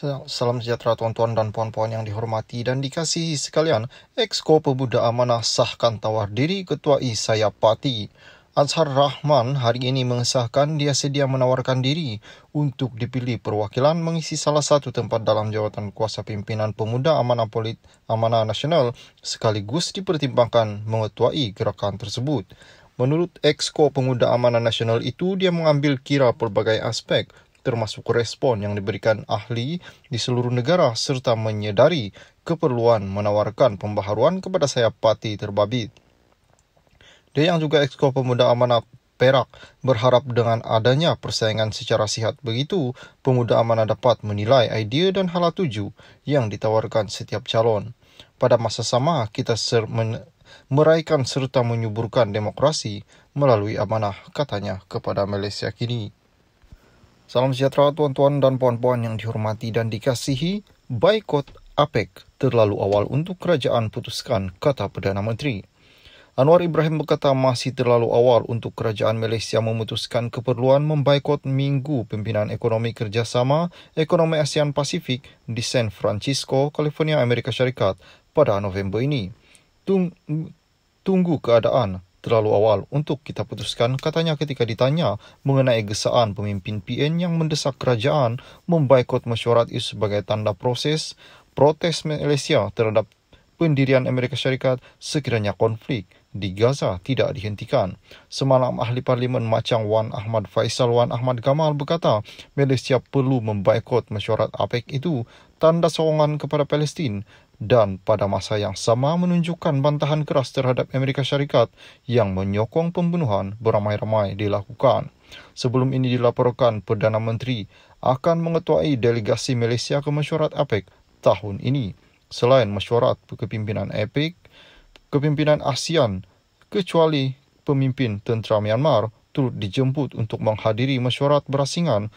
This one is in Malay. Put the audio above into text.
Ya, salam sejahtera tuan-tuan dan puan-puan yang dihormati dan dikasihi sekalian. Exko Pemuda Amanah sahkan tawar diri Ketua Isaya Parti. Azhar Rahman hari ini mengesahkan dia sedia menawarkan diri untuk dipilih perwakilan mengisi salah satu tempat dalam jawatan kuasa pimpinan pemuda amanah polit amanah nasional sekaligus dipertimbangkan mengetuai gerakan tersebut. Menurut Exko Pemuda Amanah Nasional itu, dia mengambil kira pelbagai aspek termasuk respon yang diberikan ahli di seluruh negara serta menyedari keperluan menawarkan pembaharuan kepada sayap parti terbabit. Dia yang juga Exco Pemuda Amanah Perak berharap dengan adanya persaingan secara sihat begitu, pemuda amanah dapat menilai idea dan hala tuju yang ditawarkan setiap calon. Pada masa sama, kita ser- meraihkan serta menyuburkan demokrasi melalui amanah katanya kepada Malaysia kini. Salam sejahtera tuan-tuan dan puan-puan yang dihormati dan dikasihi. Baikot APEC terlalu awal untuk kerajaan putuskan, kata Perdana Menteri. Anwar Ibrahim berkata masih terlalu awal untuk kerajaan Malaysia memutuskan keperluan membaikot Minggu Pimpinan Ekonomi Kerjasama Ekonomi ASEAN Pasifik di San Francisco, California, Amerika Syarikat pada November ini. Tung, tunggu keadaan, terlalu awal untuk kita putuskan katanya ketika ditanya mengenai gesaan pemimpin PN yang mendesak kerajaan membaikot mesyuarat itu sebagai tanda proses protes Malaysia terhadap pendirian Amerika Syarikat sekiranya konflik di Gaza tidak dihentikan. Semalam ahli parlimen Macang Wan Ahmad Faisal Wan Ahmad Gamal berkata Malaysia perlu membaikot mesyuarat APEC itu tanda sokongan kepada Palestin dan pada masa yang sama menunjukkan bantahan keras terhadap Amerika Syarikat yang menyokong pembunuhan beramai-ramai dilakukan. Sebelum ini dilaporkan Perdana Menteri akan mengetuai delegasi Malaysia ke mesyuarat APEC tahun ini. Selain mesyuarat kepimpinan APEC, kepimpinan ASEAN kecuali pemimpin tentera Myanmar turut dijemput untuk menghadiri mesyuarat berasingan